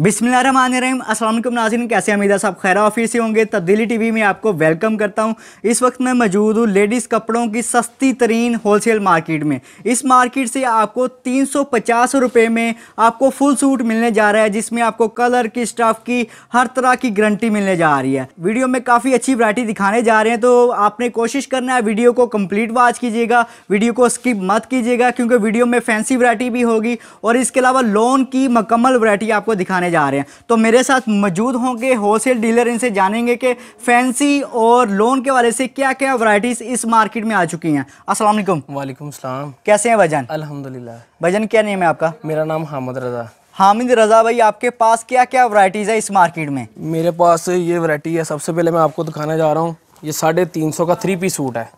बिसमीम असल नाजिन कैसे हमीदा साहब खैर ऑफिस से होंगे तब्दीली टीवी में आपको वेलकम करता हूं इस वक्त मैं मौजूद हूं लेडीज़ कपड़ों की सस्ती तरीन होलसेल मार्केट में इस मार्केट से आपको तीन सौ में आपको फुल सूट मिलने जा रहा है जिसमें आपको कलर की स्टफ़ की हर तरह की गारंटी मिलने जा रही है वीडियो में काफ़ी अच्छी वरायटी दिखाने जा रहे हैं तो आपने कोशिश करना है वीडियो को कम्प्लीट वॉच कीजिएगा वीडियो को स्किप मत कीजिएगा क्योंकि वीडियो में फैंसी वरायटी भी होगी और इसके अलावा लोन की मकम्मल वरायटी आपको दिखाने जा रहे हैं तो मेरे साथ मौजूद होंगे होलसेल डीलर इनसे जानेंगे कि फैंसी और लोन के वाले से क्या क्या वराइटीज़ इस मार्केट में आ चुकी हैं असलम वालेकुम सलाम कैसे हैं भजन अलहमदिल्ला भजन क्या नेम है आपका मेरा नाम हामद रजा हामिद रजा भाई आपके पास क्या क्या वराइटीज़ है इस मार्केट में मेरे पास ये वरायटी है सबसे पहले मैं आपको दिखाने जा रहा हूँ ये साढ़े तीन सौ का थ्री पीस सूट है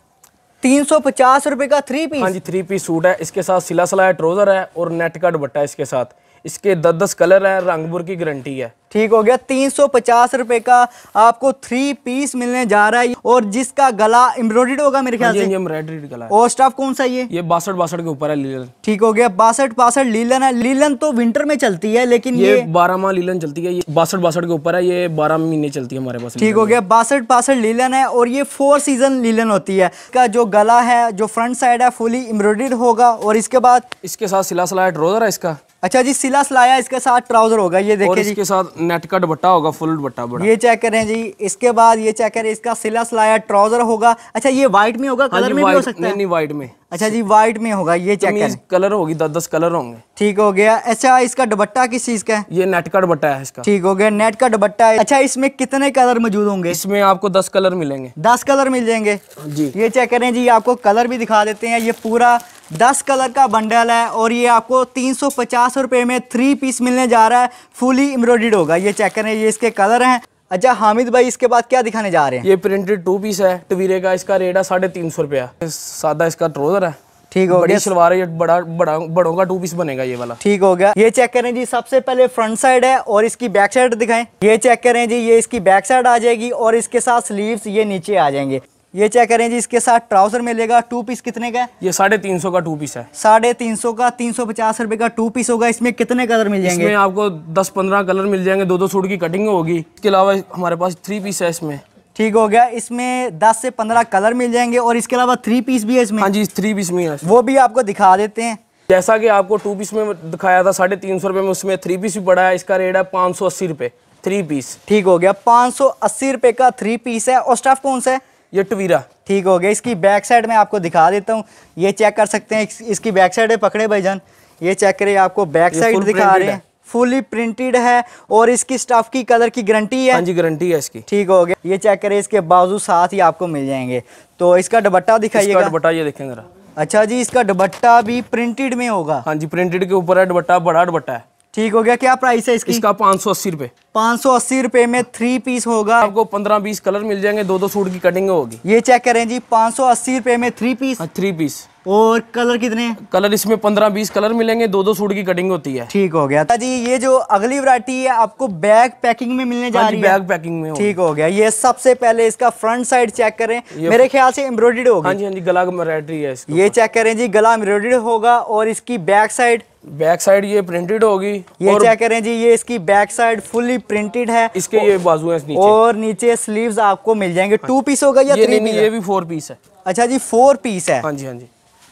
तीन सौ पचास रुपए का थ्री पीस हाँ जी थ्री पीस सूट है इसके साथ सिला सलाया ट्रोज़र है और नेट का दुपट्टा इसके साथ इसके दस दस कलर है रंगपुर की गारंटी है ठीक हो गया तीन सौ पचास का आपको थ्री पीस मिलने जा रहा है और जिसका गला एम्ब्रॉइड होगा मेरे हाँ ख्याल से एम्ब्रॉयडेड हाँ गला है। और स्टाफ कौन सा ये ये बासठ बासठ के ऊपर है लीलन ठीक हो गया बासठ बासठ लीलन है लीलन तो विंटर में चलती है लेकिन ये, ये बारह माह लीलन चलती है ये बासठ बासठ के ऊपर है ये बारह महीने चलती है हमारे पास ठीक हो गया बासठ बासठ लीलन है और ये फोर सीजन लीलन होती है का जो गला है जो फ्रंट साइड है फुली एम्ब्रॉइड होगा और इसके बाद इसके साथ सिला सलाया ट्रोजर है इसका अच्छा जी सिला सिलाया इसके साथ ट्राउजर होगा ये देखिए इसके साथ नेट का दुपट्टा होगा फुल दुपट्टा बड़ा ये चेक करें जी इसके बाद ये चेक करें इसका सिला सिलाया ट्राउजर होगा अच्छा ये व्हाइट में होगा कलर हाँ में भी हो सकता है नहीं व्हाइट में अच्छा जी व्हाइट में होगा ये चेक करें कलर होगी दस दस कलर होंगे ठीक हो गया अच्छा इसका दुपट्टा किस चीज का है ये नेट का दुपट्टा है इसका ठीक हो गया नेट का दुपट्टा है अच्छा इसमें कितने कलर मौजूद होंगे इसमें आपको दस कलर मिलेंगे दस कलर मिल जाएंगे जी ये चेक करें जी आपको कलर भी दिखा देते हैं ये पूरा दस कलर का बंडल है और ये आपको तीन सौ पचास में थ्री पीस मिलने जा रहा है फुली एम्ब्रॉयडेड होगा ये चेक करें ये इसके कलर हैं अच्छा हामिद भाई इसके बाद क्या दिखाने जा रहे हैं ये प्रिंटेड टू पीस है टवीरे का इसका रेट है साढ़े तीन सौ रुपया सादा इसका ट्रोजर है ठीक हो गया सलवार ये बड़ा बड़ा बड़ों का टू पीस बनेगा ये वाला ठीक हो गया ये चेक करें जी सबसे पहले फ्रंट साइड है और इसकी बैक साइड दिखाएं ये चेक करें जी ये इसकी बैक साइड आ जाएगी और इसके साथ स्लीव्स ये नीचे आ जाएंगे ये चेक करें जी इसके साथ ट्राउजर मिलेगा टू पीस कितने का ये साढ़े तीन सौ का टू पीस है साढ़े तीन सौ का तीन सौ पचास रुपए का टू पीस होगा इसमें कितने कलर मिल जाएंगे इसमें आपको दस पंद्रह कलर मिल जाएंगे दो दो सूट की कटिंग होगी इसके अलावा हमारे पास थ्री पीस है इसमें ठीक हो गया इसमें दस से पंद्रह कलर मिल जाएंगे और इसके अलावा थ्री पीस भी है इसमें हाँ जी थ्री पीस में है वो भी आपको दिखा देते हैं जैसा की आपको टू पीस में दिखाया था साढ़े तीन सौ रुपये में उसमें थ्री पीस भी पड़ा है इसका रेट है पाँच सौ अस्सी रुपये थ्री पीस ठीक हो गया पाँच सौ अस्सी रुपये का थ्री पीस है और स्टाफ कौन सा है ये टवीरा ठीक हो गया इसकी बैक साइड में आपको दिखा देता हूँ ये चेक कर सकते हैं इसकी बैक साइड है पकड़े जान ये चेक करे आपको बैक साइड दिखा रहे हैं फुली प्रिंटेड है और इसकी स्टफ की कलर की गारंटी है हाँ जी गारंटी है इसकी ठीक हो गया ये चेक करें इसके बाजू साथ ही आपको मिल जाएंगे तो इसका दुपट्टा दिखाइएगा दुपट्टा ये देखेंगे जरा अच्छा जी इसका दुपट्टा भी प्रिंटेड में होगा हाँ जी प्रिंटेड के ऊपर है दुपट्टा बड़ा दुपट्टा है ठीक हो गया क्या प्राइस है इसकी इसका पाँच सौ अस्सी रुपए पाँच सौ अस्सी रुपए में थ्री पीस होगा आपको पंद्रह बीस कलर मिल जाएंगे दो दो सूट की कटिंग होगी ये चेक करें जी पाँच सौ अस्सी रुपए में थ्री पीस थ्री पीस और कलर कितने कलर इसमें पंद्रह बीस कलर मिलेंगे दो दो सूट की कटिंग होती है ठीक हो गया जी ये जो अगली वरायटी है आपको बैग पैकिंग में मिलने जा हाँ रही है बैग पैकिंग में ठीक हो गया ये सबसे पहले इसका फ्रंट साइड चेक करें मेरे ख्याल से एम्ब्रॉयडर्ड होगा हाँ जी हाँ जी गला वरायटी है ये चेक करें जी गला एम्ब्रॉयडर्ड होगा और इसकी बैक साइड बैक साइड ये प्रिंटेड होगी ये चेक करें जी ये इसकी बैक साइड फुली प्रिंटेड है इसके ये बाजू है नीचे और नीचे स्लीव्स आपको मिल जाएंगे टू हाँ। पीस होगा या ये थ्री पीस ये भी फोर पीस है अच्छा जी फोर पीस है हाँ जी हाँ जी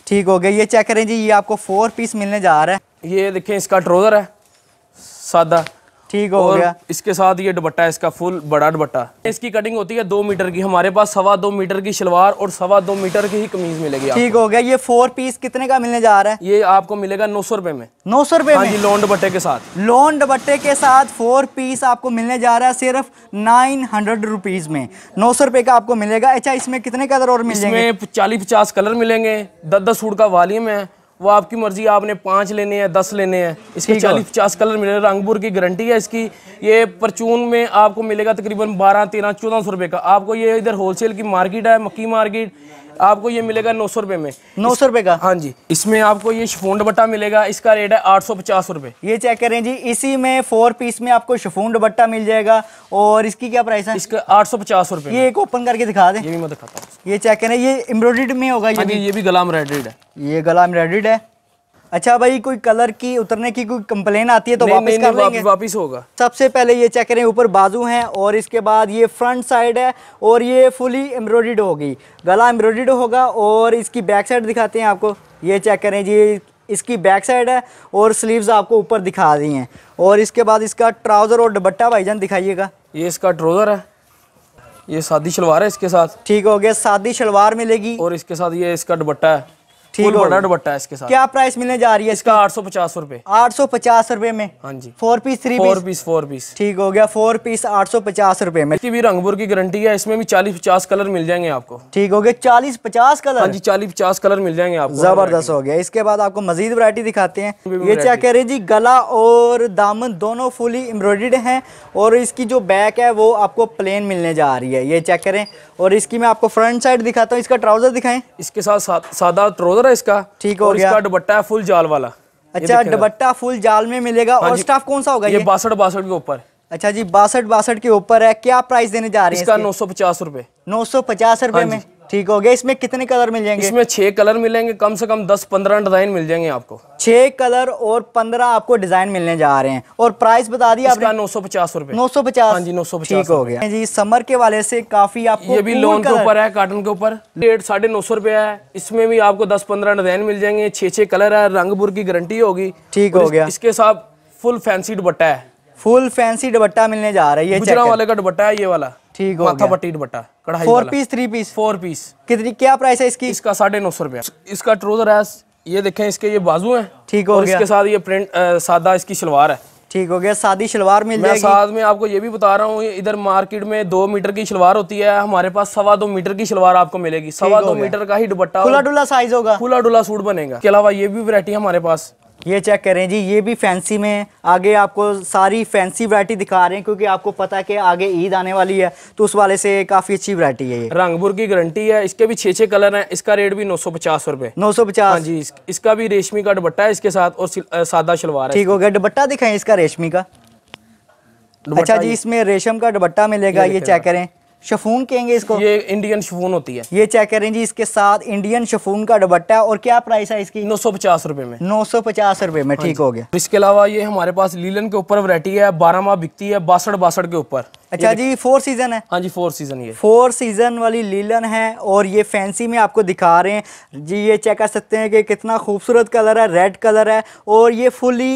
ठीक हो गया ये चेक करें जी ये आपको फोर पीस मिलने जा रहा है ये देखें इसका ट्रोजर है सादा ठीक हो गया इसके साथ ये दुपट्टा इसका फुल बड़ा दुपट्टा इसकी कटिंग होती है दो मीटर की हमारे पास सवा दो मीटर की शलवार और सवा दो मीटर की ही कमीज मिलेगी ठीक हो गया ये फोर पीस कितने का मिलने जा रहा है ये आपको मिलेगा नौ सौ रुपए में नौ सौ रुपए हाँ में लोन दुपट्टे के साथ लोन दुपट्टे के साथ फोर पीस आपको मिलने जा रहा है सिर्फ नाइन हंड्रेड रुपीज में नौ सौ रुपए का आपको मिलेगा अच्छा इसमें कितने कलर और मिलेंगे चालीस पचास कलर मिलेंगे दस दस सूट का वॉल्यूम है वो आपकी मर्जी आपने पाँच लेने हैं दस लेने हैं इसके चालीस पचास कलर मिले रंगपुर की गारंटी है इसकी ये परचून में आपको मिलेगा तकरीबन बारह तेरह चौदह सौ रुपये का आपको ये इधर होलसेल की मार्केट है मक्की मार्केट आपको ये मिलेगा नौ सौ रुपए में नौ सौ रुपए का हाँ जी इसमें आपको ये शिफोन दुपट्टा मिलेगा इसका रेट है आठ सौ पचास रुपए ये चेक करें जी इसी में फोर पीस में आपको शिफोन दुपट्टा मिल जाएगा और इसकी क्या प्राइस है इसका आठ सौ पचास रुपए ये एक ओपन करके दिखा दें ये भी मैं दिखाता हूँ ये चेक करें ये एम्ब्रॉयड में होगा ये हाँ भी गला भी है ये गला रेडेड है अच्छा भाई कोई कलर की उतरने की कोई कंप्लेन आती है तो वापस कर लेंगे वापस होगा सबसे पहले ये चेक करें ऊपर बाजू हैं और इसके बाद ये फ्रंट साइड है और ये फुली एम्ब्रॉयड होगी गला एम्ब्रॉयड होगा और इसकी बैक साइड दिखाते हैं आपको ये चेक करें जी इसकी बैक साइड है और स्लीव्स आपको ऊपर दिखा दी हैं और इसके बाद इसका ट्राउज़र और दुपट्टा भाईजान दिखाइएगा ये इसका ट्राउज़र है ये सादी शलवार है इसके साथ ठीक हो गया सादी शलवार मिलेगी और इसके साथ ये इसका दुपट्टा है फुल बॉर्डर दुपट्टा इसके साथ क्या प्राइस मिलने जा रही है इसका आठ सौ पचास रूपए आठ सौ पचास रूपए में हाँ जी four piece three four piece four piece ठीक हो गया फोर पीस आठ सौ पचास रूपए में भी रंगपुर की गारंटी है इसमें भी चालीस पचास कलर मिल जाएंगे आपको ठीक हो गया चालीस पचास कलर हाँ जी चालीस पचास कलर मिल जाएंगे आपको जबरदस्त हो गया इसके बाद आपको मजीद वरायटी दिखाते हैं ये क्या कह रहे जी गला और दामन दोनों फुली एम्ब्रॉयड है और इसकी जो बैक है वो आपको प्लेन मिलने जा रही है ये चेक करें और इसकी मैं आपको फ्रंट साइड दिखाता हूँ इसका ट्राउजर दिखाएं इसके साथ सादा ट्राउजर ना इसका ठीक हो गया दुपट्टा है फुल जाल वाला अच्छा दुपट्टा फुल जाल में मिलेगा हाँ और स्टाफ कौन सा होगा ये बासठ बासठ के ऊपर अच्छा जी बासठ बासठ के ऊपर है क्या प्राइस देने जा रहे हैं इसका नौ सौ पचास रूपए नौ सौ पचास रूपए हाँ में ठीक हो गया इसमें कितने कलर मिल जाएंगे इसमें छह कलर मिलेंगे कम से कम दस पंद्रह डिजाइन मिल जाएंगे आपको छह कलर और पंद्रह आपको डिजाइन मिलने जा रहे हैं और प्राइस बता दिया आपने नौ सौ पचास रूपए नौ सौ पचास हाँ जी नौ सौ पचास हो गया जी समर के वाले से काफी आपको ये भी लोन के ऊपर है कार्टन के ऊपर डेढ़ साढ़े नौ सौ रुपया है इसमें भी आपको दस पंद्रह डिजाइन मिल जाएंगे छे छह कलर है रंगपुर की गारंटी होगी ठीक हो गया इसके साथ फुल फैंसी दुपट्टा है फुल फैंसी दुपट्टा मिलने जा रहा है ये वाले का दुपट्टा है ये वाला ठीक हो माथा पट्टी दुपट्टा four piece three piece four piece कितनी क्या प्राइस है इसकी इसका साढ़े नौ सौ रुपया इसका ट्रोजर है ये देखें इसके ये बाजू है ठीक हो और गया। इसके साथ ये प्रिंट सादा इसकी शलवार है ठीक हो गया सादी शलवार मिल जाएगी साथ में आपको ये भी बता रहा हूँ इधर मार्केट में दो मीटर की शलवार होती है हमारे पास सवा दो मीटर की शलवार आपको मिलेगी सवा दो मीटर का ही दुपट्टा खुला डुला साइज होगा खुला डुला सूट बनेगा के अलावा ये भी वैरायटी हमारे पास ये चेक करें जी ये भी फैंसी में है आगे आपको सारी फैंसी वरायटी दिखा रहे हैं क्योंकि आपको पता है कि आगे ईद आने वाली है तो उस वाले से काफ़ी अच्छी वरायटी है ये रंगपुर की गारंटी है इसके भी छे छे कलर हैं इसका रेट भी नौ सौ पचास रुपये नौ सौ पचास हाँ जी इस, इसका भी रेशमी का दुपट्टा है इसके साथ और सादा शलवार है ठीक हो गया दुबट्टा दिखाएं इसका रेशमी का अच्छा जी इसमें रेशम का दुबट्टा मिलेगा ये चेक करें शफून कहेंगे इसको ये इंडियन शफून होती है ये चेक करें जी इसके साथ इंडियन शफून का दुपट्टा है और क्या प्राइस है इसकी नौ सौ पचास रुपए में नौ सौ पचास रुपए में हाँ ठीक हो गया इसके अलावा ये हमारे पास लीलन के ऊपर वरायटी है बारह माह बिकती है बासठ बासठ के ऊपर अच्छा जी फोर सीजन है हाँ जी फोर सीजन ये फोर सीजन वाली लीलन है और ये फैंसी में आपको दिखा रहे हैं जी ये चेक कर सकते हैं कि कितना खूबसूरत कलर है रेड कलर है और ये फुली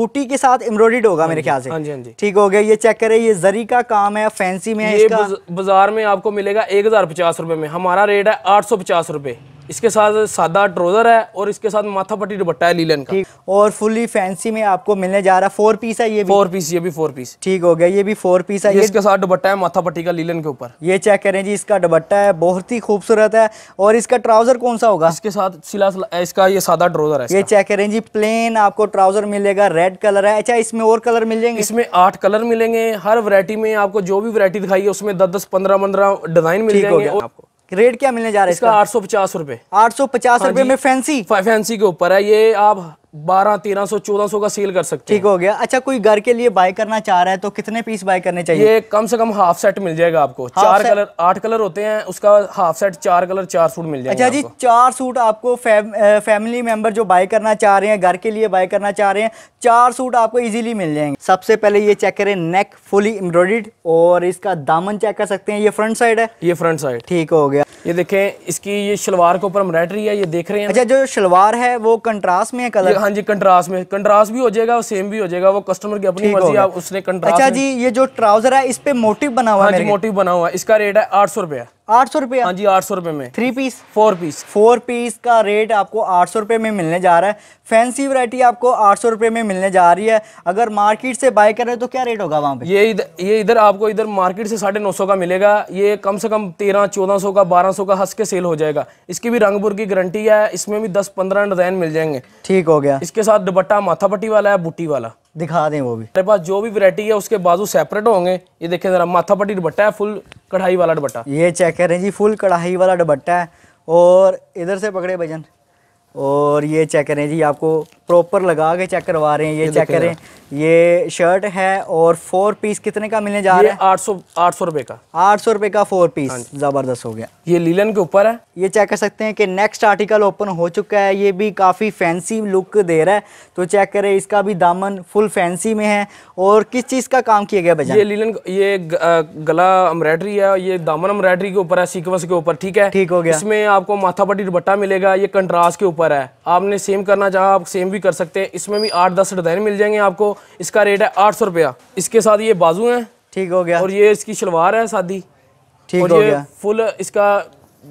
बूटी के साथ एम्ब्रॉयड होगा हाँ मेरे ख्याल से हाँ जी हाँ जी ठीक हो गया ये चेक करें ये जरी का काम है फैंसी में बाजार में आपको मिलेगा एक हजार पचास रुपए में हमारा रेट है आठ सौ पचास रुपए इसके साथ सादा ट्रोज़र है और इसके साथ माथा पट्टी दुपट्टा है लीलन का और फुली फैंसी में आपको मिलने जा रहा है फोर पीस है ये भी फोर पीस ये भी फोर पीस ठीक हो गया ये भी फोर पीस है ये इसके साथ दुपट्टा है माथा पट्टी का लीलन के ऊपर ये चेक करें जी इसका दुपट्टा है बहुत ही खूबसूरत है और इसका ट्राउजर कौन सा होगा इसके साथ सिला इसका ये सादा ट्रोजर है ये चेक करें जी प्लेन आपको ट्राउजर मिलेगा रेड कलर है अच्छा इसमें और कलर मिल जाएंगे इसमें आठ कलर मिलेंगे हर वरायटी में आपको जो भी वरायटी दिखाई है उसमें दस दस पंद्रह पंद्रह डिजाइन मिलेगा आपको रेट क्या मिलने जा रहा है इसका आठ सौ पचास रूपए आठ सौ पचास हाँ रूपए में फैंसी फैंसी के ऊपर है ये आप बारह तेरह सौ चौदह सौ का सेल कर सकते ठीक हो गया अच्छा कोई घर के लिए बाय करना चाह रहा है तो कितने पीस बाय करने चाहिए ये कम से कम हाफ सेट मिल जाएगा आपको चार कलर आठ कलर होते हैं उसका हाफ सेट चार कलर चार सूट मिल जाएगा अच्छा जी चार सूट आपको फैम, फैमिली मेंबर जो बाय करना चाह रहे हैं घर के लिए बाय करना चाह रहे हैं चार सूट आपको इजिली मिल जाएंगे सबसे पहले ये चेक करें नेक फुली एम्ब्रॉयड और इसका दामन चेक कर सकते हैं ये फ्रंट साइड है ये फ्रंट साइड ठीक हो गया ये देखें इसकी ये शलवार के ऊपर एम्ब्रॉयडरी है ये देख रहे हैं अच्छा जो शलवार है वो कंट्रास्ट में है कलर हाँ जी कंट्रास्ट में कंट्रास्ट भी हो जाएगा और सेम भी हो जाएगा वो कस्टमर की अपनी मर्जी आप उसने कंट्रास्ट अच्छा जी ये जो ट्राउजर है इस पे मोटिव बना हुआ हाँ है मोटिव बना हुआ है इसका रेट है आठ सौ रुपया आठ सौ रुपये हाँ जी आठ सौ रुपये में three piece four piece four piece का रेट आपको आठ सौ रुपये में मिलने जा रहा है फैंसी वैरायटी आपको आठ सौ रुपये में मिलने जा रही है अगर मार्केट से बाय करें तो क्या रेट होगा वहाँ पे ये इधर ये इधर आपको इधर मार्केट से साढ़े नौ सौ का मिलेगा ये कम से कम तेरह चौदह सौ का बारह सौ का हंस के सेल हो जाएगा इसकी भी रंगपुर की गारंटी है इसमें भी दस पंद्रह डिजाइन मिल जाएंगे ठीक हो गया इसके साथ दुपट्टा माथापट्टी वाला है बुट्टी वाला दिखा दें वो भी मेरे पास जो भी वैरायटी है उसके बाजू सेपरेट होंगे ये देखें जरा माथा पट्टी दुपट्टा है फुल कढ़ाई वाला दुपट्टा ये चेक करें जी फुल कढ़ाई वाला दुपट्टा है और इधर से पकड़े भजन और ये चेक करें जी आपको प्रॉपर लगा के चेक करवा रहे हैं ये, ये चेक करें ये शर्ट है और फोर पीस कितने का मिलने जा रहा है आठ सौ आठ सौ रुपए का आठ सौ रुपए का फोर पीस ज़बरदस्त हो गया ये लीलन के ऊपर है ये चेक कर सकते हैं कि नेक्स्ट आर्टिकल ओपन हो चुका है ये भी काफ़ी फैंसी लुक दे रहा है तो चेक करें इसका भी दामन फुल फैंसी में है और किस चीज़ का काम किया गया बजा ये लीलन ये गला एम्ब्रॉयडरी है ये दामन एम्ब्रॉयडरी के ऊपर है सीक्वेंस के ऊपर ठीक है ठीक हो गया इसमें आपको माथापट्टी दुपट्टा मिलेगा ये कंट्रास्ट के ऊपर ऊपर है आपने सेम करना चाहा आप सेम भी कर सकते हैं इसमें भी आठ दस डिज़ाइन मिल जाएंगे आपको इसका रेट है आठ सौ रुपया इसके साथ ये बाजू है ठीक हो गया और ये इसकी शलवार है शादी ठीक हो गया फुल इसका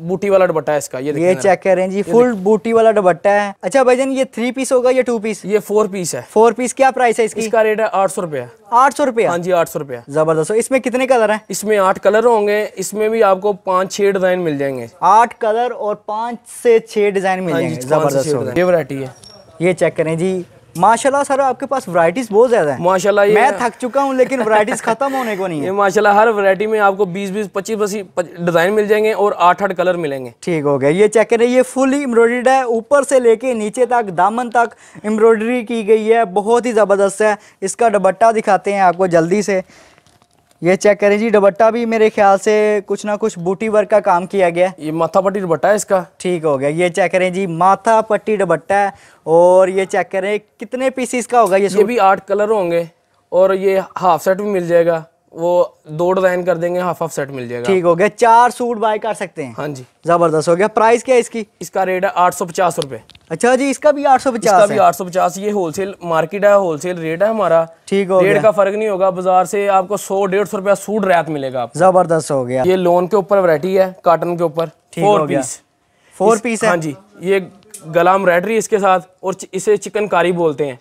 बूटी वाला दुपट्टा है इसका ये ये चेक करें जी फुल बूटी वाला दुपट्टा है अच्छा भाईजान ये थ्री पीस होगा या टू पीस ये फोर पीस है फोर पीस क्या प्राइस है इसकी इसका रेट है आठ सौ रुपया आठ सौ रुपया हाँ जी आठ सौ रुपया जबरदस्त तो इसमें कितने कलर है इसमें आठ कलर होंगे इसमें भी आपको पांच छह डिजाइन मिल जाएंगे आठ कलर और पाँच से छह डिजाइन मिल हाँ जाएंगे जबरदस्त ये वरायटी है ये चेक करें जी माशाल्लाह सर आपके पास वराइटीज बहुत ज्यादा है माशाल्लाह मैं थक चुका हूँ लेकिन वराइटीज खत्म होने को नहीं है माशाल्लाह हर वरायटी में आपको 20 बीस पच्चीस पच्चीस डिजाइन मिल जाएंगे और आठ आठ कलर मिलेंगे ठीक हो गया ये चेक करें ये फुली एम्ब्रॉयडर्ड है ऊपर से लेके नीचे तक दामन तक एम्ब्रॉयडरी की गई है बहुत ही जबरदस्त है इसका दुपट्टा दिखाते हैं आपको जल्दी से ये चेक करें जी दुबट्टा भी मेरे ख्याल से कुछ ना कुछ बूटी वर्क का काम किया गया ये माथा पट्टी दुबट्टा है इसका ठीक हो गया ये चेक करें जी माथा पट्टी दुबट्टा है और ये चेक करें कितने पीसीस का होगा ये ये भी आठ कलर होंगे और ये हाफ सेट भी मिल जाएगा वो दो डिजाइन कर देंगे हाफ हाफ सेट मिल जाएगा ठीक हो गया चार सूट बाय कर सकते हैं हाँ जी जबरदस्त हो गया प्राइस क्या है इसकी इसका रेट है आठ सौ पचास रूपए अच्छा जी इसका भी आठ सौ पचास इसका भी आठ सौ पचास ये होलसेल मार्केट है होलसेल रेट है हमारा ठीक हो रेट का फर्क नहीं होगा बाजार से आपको सौ डेढ़ सौ रुपया सूट रैत मिलेगा जबरदस्त हो गया ये लोन के ऊपर वरायटी है काटन के ऊपर फोर पीस फोर पीस हाँ जी ये गलाम एम्ब्रॉयडरी इसके साथ और इसे चिकनकारी बोलते हैं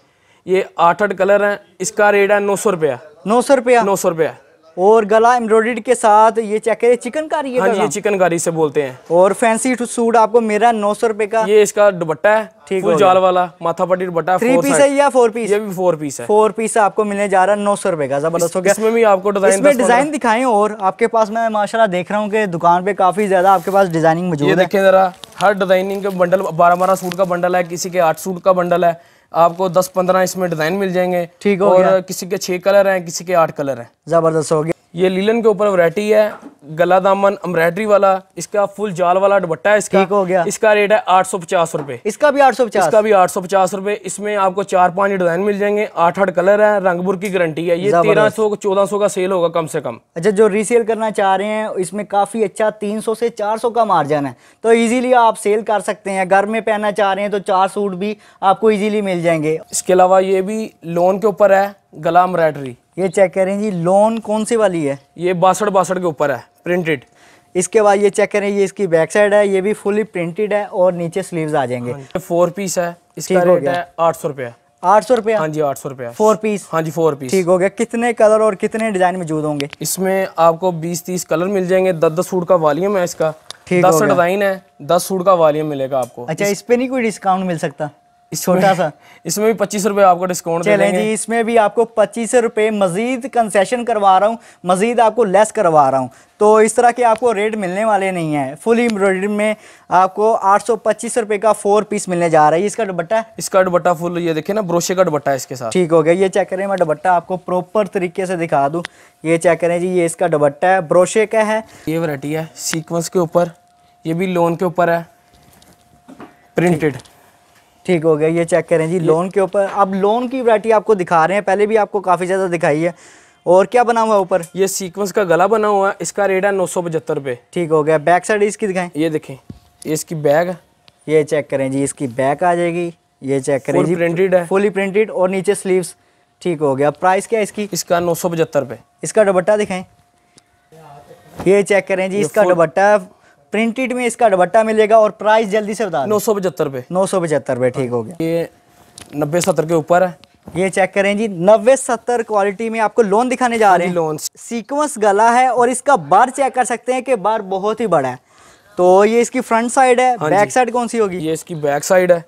ये आठ आठ कलर है इसका रेट है नौ सौ रुपया नौ सौ रुपया नौ सौ रुपया और गला एम्ब्रॉयडरी के साथ ये चेक करिए चिकनकारी हाँ ये चिकनकारी से बोलते हैं और फैंसी सूट आपको मेरा नौ सौ रुपए का ये इसका दुपट्टा है ठीक है जाल वाला माथा पट्टी दुपट्टा थ्री पीस है या फोर पीस ये भी फोर पीस है फोर पीस आपको मिलने जा रहा है नौ सौ रुपए का जबरदस्त हो गया इसमें भी आपको डिजाइन इसमें डिजाइन और आपके पास मैं माशाल्लाह देख रहा हूँ की दुकान पे काफी ज्यादा आपके पास डिजाइनिंग मौजूद है देखें जरा हर डिजाइनिंग के बंडल बारह बारह सूट का बंडल है किसी के आठ सूट का बंडल है आपको 10-15 इसमें डिजाइन मिल जाएंगे ठीक हो और गया। किसी के छह कलर हैं किसी के आठ कलर हैं जबरदस्त हो गया ये लीलन के ऊपर वरायटी है गला दामन एम्ब्रॉयडरी वाला इसका फुल जाल वाला दुपट्टा है इसका हो गया इसका रेट है आठ सौ पचास रूपए इसका भी आठ सौ पचास इसका भी आठ सौ पचास रूपए इसमें आपको चार पांच डिजाइन मिल जाएंगे आठ आठ कलर है रंगपुर की गारंटी है ये तेरह सौ चौदह सौ का सेल होगा कम से कम अच्छा जो रीसेल करना चाह रहे हैं इसमें काफी अच्छा तीन सौ से चार सौ का मार्जिन है तो इजिली आप सेल कर सकते हैं घर में पहनना चाह रहे हैं तो चार सूट भी आपको इजिली मिल जाएंगे इसके अलावा ये भी लोन के ऊपर है गला एम्ब्रॉयडरी ये चेक करें जी लोन कौन सी वाली है ये बासठ बासठ के ऊपर है प्रिंटेड इसके बाद ये चेक करें ये इसकी बैक साइड है ये भी फुली प्रिंटेड है और नीचे स्लीव्स आ जाएंगे फोर हाँ पीस है इसका रेट है आठ सौ रुपया आठ सौ रुपया हाँ जी आठ सौ रुपया फोर पीस हाँ जी फोर पीस ठीक हो गया कितने कलर और कितने डिजाइन मौजूद होंगे इसमें आपको बीस तीस कलर मिल जाएंगे दस दस सूट का वॉल्यूम है इसका ठीक दस डिजाइन है दस सूट का वॉल्यूम मिलेगा आपको अच्छा इस, इस पे नहीं कोई डिस्काउंट मिल सकता छोटा सा इसमें भी पच्चीस रुपए आपको डिस्काउंट दे जी इसमें भी आपको पच्चीस रुपए मजीद कंसेशन करवा रहा हूँ मजीद आपको लेस करवा रहा हूँ तो इस तरह के आपको रेट मिलने वाले नहीं है फुल एम्ब्रॉयडरी में आपको आठ सौ पच्चीस रुपए का फोर पीस मिलने जा रहा है इसका दुपट्टा इसका दुपट्टा फुल ये देखे ना ब्रोशे का दुपट्टा इसके साथ ठीक हो गया ये चेक करें मैं दुपट्टा आपको प्रॉपर तरीके से दिखा दूँ ये चेक करें जी ये इसका दुपट्टा है ब्रोशे का है ये वरायटी है सीक्वेंस के ऊपर ये भी लोन के ऊपर है प्रिंटेड ठीक हो गया ये चेक करें जी लोन के ऊपर अब लोन की वरायटी आपको दिखा रहे हैं पहले भी आपको काफ़ी ज़्यादा दिखाई है और क्या बना हुआ है ऊपर ये सीक्वेंस का गला बना हुआ है इसका रेट है नौ सौ पचहत्तर रुपये ठीक हो गया बैक साइड इसकी दिखाएं ये देखें ये इसकी बैग ये चेक करें जी इसकी बैक आ जाएगी ये चेक करें जी प्रिंटेड है फुली प्रिंटेड और नीचे स्लीव्स ठीक हो गया प्राइस क्या है इसकी इसका नौ सौ पचहत्तर पे इसका दुपट्टा दिखाएं ये चेक करें जी इसका दुपट्टा प्रिंटेड में इसका दुपट्टा मिलेगा और प्राइस जल्दी से बता नौ सौ पचहत्तर पे नौ सौ पचहत्तर पे ठीक हो हाँ। गया ये नब्बे सत्तर के ऊपर है ये चेक करें जी नब्बे सत्तर क्वालिटी में आपको लोन दिखाने जा हाँ रहे हैं लोन सीक्वेंस गला है और इसका बार चेक कर सकते हैं कि बार बहुत ही बड़ा है तो ये इसकी फ्रंट साइड है हाँ बैक साइड कौन सी होगी ये इसकी बैक साइड है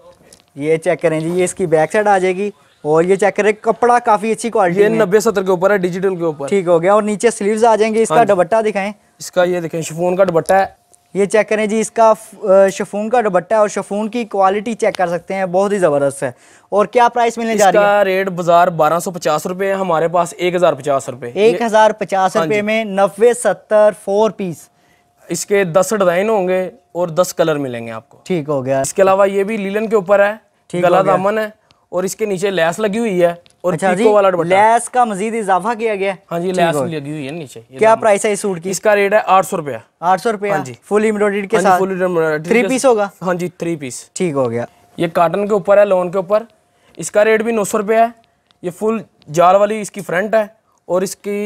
ये चेक करें जी ये इसकी बैक साइड आ जाएगी और ये चेक करें कपड़ा काफी अच्छी क्वालिटी ये नब्बे सत्तर के ऊपर है डिजिटल के ऊपर ठीक हो गया और नीचे स्लीव्स आ जाएंगे इसका हाँ दुपट्टा दिखाएं इसका ये दिखे शिफोन का दुपट्टा है ये चेक करें जी इसका शफून का दुबट्टा और शफून की क्वालिटी चेक कर सकते हैं बहुत ही ज़बरदस्त है और क्या प्राइस मिलने जा रही है रेट बाजार बारह सौ पचास रुपये हमारे पास एक हज़ार पचास रुपये एक हज़ार पचास हाँ रुपये में नब्बे सत्तर फोर पीस इसके दस डिज़ाइन होंगे और दस कलर मिलेंगे आपको ठीक हो गया इसके अलावा ये भी लीलन के ऊपर है गला दामन है और इसके नीचे लैस लगी हुई है और अच्छा पीको वाला लैस का मजीद इजाफा किया गया हाँ जी लैस लगी हुई है नीचे क्या प्राइस है इस सूट की इसका रेट है आठ सौ रुपया आठ सौ रुपया फुल हाँ एम्ब्रॉयडेड के हाँ साथ थ्री पीस होगा हाँ जी थ्री पीस ठीक हो गया ये कॉटन के ऊपर है लोन के ऊपर इसका रेट भी नौ सौ रुपया है ये फुल जाल वाली इसकी फ्रंट है और इसकी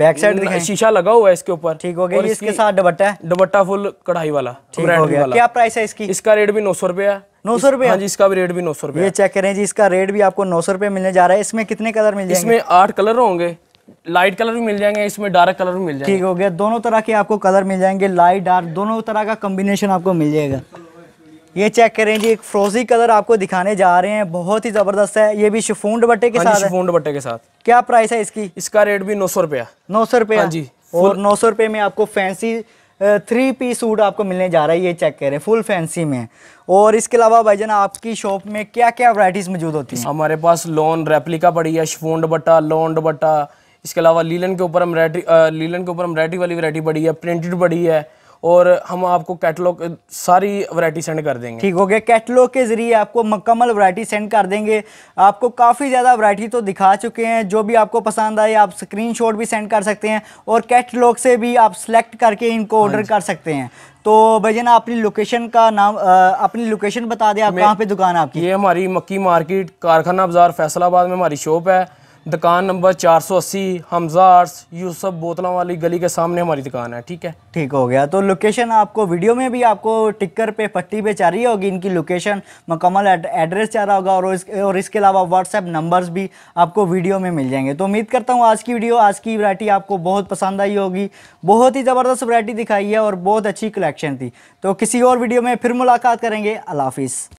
बैक साइड शीशा लगा हुआ है इसके ऊपर ठीक हो गया इसके साथ दुपट्टा है दुपट्टा फुल कढ़ाई वाला क्या प्राइस है इसकी इसका रेट भी नौ सौ रुपया नौ सौ रुपए हाँ जी इसका भी रेट भी नौ सौ रुपए चेक करें जी इसका रेट भी आपको नौ सौ रुपए मिलने जा रहा है इसमें कितने कलर मिल जाएंगे इसमें आठ कलर होंगे लाइट कलर भी मिल जाएंगे इसमें डार्क कलर भी मिल जाएंगे ठीक हो गया दोनों तरह के आपको कलर मिल जाएंगे लाइट डार्क दोनों तरह का कॉम्बिनेशन आपको मिल जाएगा ये चेक करें जी एक फ्रोजी कलर आपको दिखाने जा रहे हैं बहुत ही जबरदस्त है ये भी शिफोन हाँ दुपट्टे के साथ शिफोन दुपट्टे के साथ क्या प्राइस है इसकी इसका रेट भी नौ सौ रुपया नौ सौ रुपया हाँ जी और नौ सौ रुपये में आपको फैंसी थ्री पी सूट आपको मिलने जा रहा है ये चेक करें फुल फैंसी में और इसके अलावा भाई जान आपकी शॉप में क्या क्या वराइटीज़ मौजूद होती है हमारे पास लॉन रेप्लिका पड़ी है शिफोन दुपट्टा लॉन दुपट्टा इसके अलावा लीलन के ऊपर एम्ब्रायडरी लीलन के ऊपर एम्ब्रायडरी वाली वरायटी पड़ी है प्रिंटेड पड़ी है और हम आपको कैटलॉग सारी वैरायटी सेंड कर देंगे ठीक हो गया कैटलॉग के ज़रिए आपको मकमल वैरायटी सेंड कर देंगे आपको काफ़ी ज़्यादा वैरायटी तो दिखा चुके हैं जो भी आपको पसंद आए आप स्क्रीनशॉट भी सेंड कर सकते हैं और कैटलॉग से भी आप सेलेक्ट करके इनको ऑर्डर हाँ कर सकते हैं तो भाई ना अपनी लोकेशन का नाम आ, अपनी लोकेशन बता दें आप कहाँ पे दुकान है आपकी ये हमारी मक्की मार्केट कारखाना बाजार फैसलाबाद में हमारी शॉप है दुकान नंबर 480 हमजा आर्ट्स सब बोतलों वाली गली के सामने हमारी दुकान है ठीक है ठीक हो गया तो लोकेशन आपको वीडियो में भी आपको टिक्कर पे पट्टी पे चाह रही होगी इनकी लोकेशन मुकम्मल एड्रेस चाह रहा होगा और इस, और इसके अलावा व्हाट्सएप नंबर्स भी आपको वीडियो में मिल जाएंगे तो उम्मीद करता हूँ आज की वीडियो आज की वरायटी आपको बहुत पसंद आई होगी बहुत ही ज़बरदस्त वरायटी दिखाई है और बहुत अच्छी कलेक्शन थी तो किसी और वीडियो में फिर मुलाकात करेंगे अलाफिज़